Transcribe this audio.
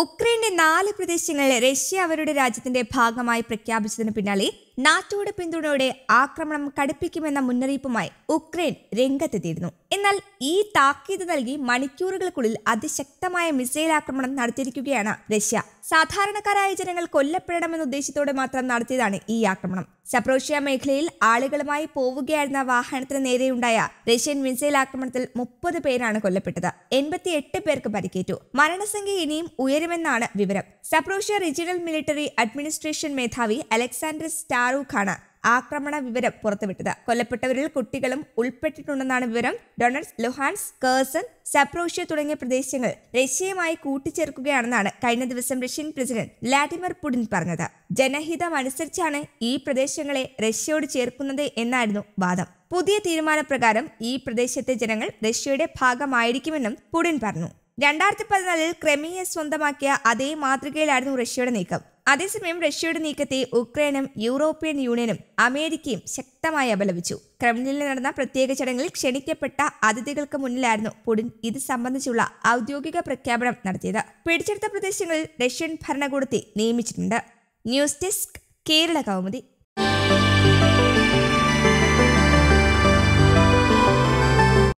ഉക്രൈന്റെ നാല് പ്രദേശങ്ങളെ റഷ്യ അവരുടെ രാജ്യത്തിന്റെ ഭാഗമായി പ്രഖ്യാപിച്ചതിന് പിന്നാലെ നാറ്റോയുടെ പിന്തുണയോടെ ആക്രമണം കടുപ്പിക്കുമെന്ന മുന്നറിയിപ്പുമായി ഉക്രൈൻ രംഗത്തെത്തിയിരുന്നു എന്നാൽ ഈ താക്കീത് നൽകി മണിക്കൂറുകൾക്കുള്ളിൽ അതിശക്തമായ മിസൈൽ ആക്രമണം നടത്തിയിരിക്കുകയാണ് റഷ്യ സാധാരണക്കാരായ ജനങ്ങൾ കൊല്ലപ്പെടണമെന്ന ഉദ്ദേശത്തോടെ മാത്രം നടത്തിയതാണ് ഈ ആക്രമണം സപ്രോഷ്യ മേഖലയിൽ ആളുകളുമായി പോവുകയായിരുന്ന വാഹനത്തിന് നേരെയുണ്ടായ റഷ്യൻ മിസൈൽ ആക്രമണത്തിൽ മുപ്പത് പേരാണ് കൊല്ലപ്പെട്ടത് എട്ട് പേർക്ക് പരിക്കേറ്റു മരണസംഖ്യ ഇനിയും ഉയരുമെന്നാണ് വിവരം സപ്രോഷ്യ റീജിയണൽ മിലിറ്ററി അഡ്മിനിസ്ട്രേഷൻ മേധാവി അലക്സാണ്ടർ സ്റ്റാറൂഖാണ് ആക്രമണ വിവരം പുറത്തുവിട്ടത് കൊല്ലപ്പെട്ടവരിൽ കുട്ടികളും ഉൾപ്പെട്ടിട്ടുണ്ടെന്നാണ് വിവരം ഡൊണറ്റ്സ് ലുഹാൻസ് കേഴ്സൺ സപ്രോഷ്യ തുടങ്ങിയ പ്രദേശങ്ങൾ റഷ്യയുമായി കൂട്ടിച്ചേർക്കുകയാണെന്നാണ് കഴിഞ്ഞ ദിവസം റഷ്യൻ പ്രസിഡന്റ് വ്ളാഡിമിർ പുടിൻ പറഞ്ഞത് ജനഹിതം അനുസരിച്ചാണ് ഈ പ്രദേശങ്ങളെ റഷ്യയോട് ചേർക്കുന്നത് എന്നായിരുന്നു വാദം പുതിയ തീരുമാനപ്രകാരം ഈ പ്രദേശത്തെ ജനങ്ങൾ റഷ്യയുടെ ഭാഗമായിരിക്കുമെന്നും പുടിൻ പറഞ്ഞു രണ്ടായിരത്തി പതിനാലിൽ ക്രമീയ സ്വന്തമാക്കിയ അതേ മാതൃകയിലായിരുന്നു റഷ്യയുടെ നീക്കം അതേസമയം റഷ്യയുടെ നീക്കത്തെ ഉക്രൈനും യൂറോപ്യൻ യൂണിയനും അമേരിക്കയും ശക്തമായി അപലപിച്ചു ക്രെംലിനിൽ നടന്ന പ്രത്യേക ചടങ്ങിൽ ക്ഷണിക്കപ്പെട്ട അതിഥികൾക്ക് മുന്നിലായിരുന്നു പുടിൻ ഇത് സംബന്ധിച്ചുള്ള ഔദ്യോഗിക പ്രഖ്യാപനം നടത്തിയത് പിടിച്ചെടുത്ത പ്രദേശങ്ങളിൽ റഷ്യൻ ഭരണകൂടത്തെ നിയമിച്ചിട്ടുണ്ട് ന്യൂസ് ഡെസ്ക് കേരള കൗമുദി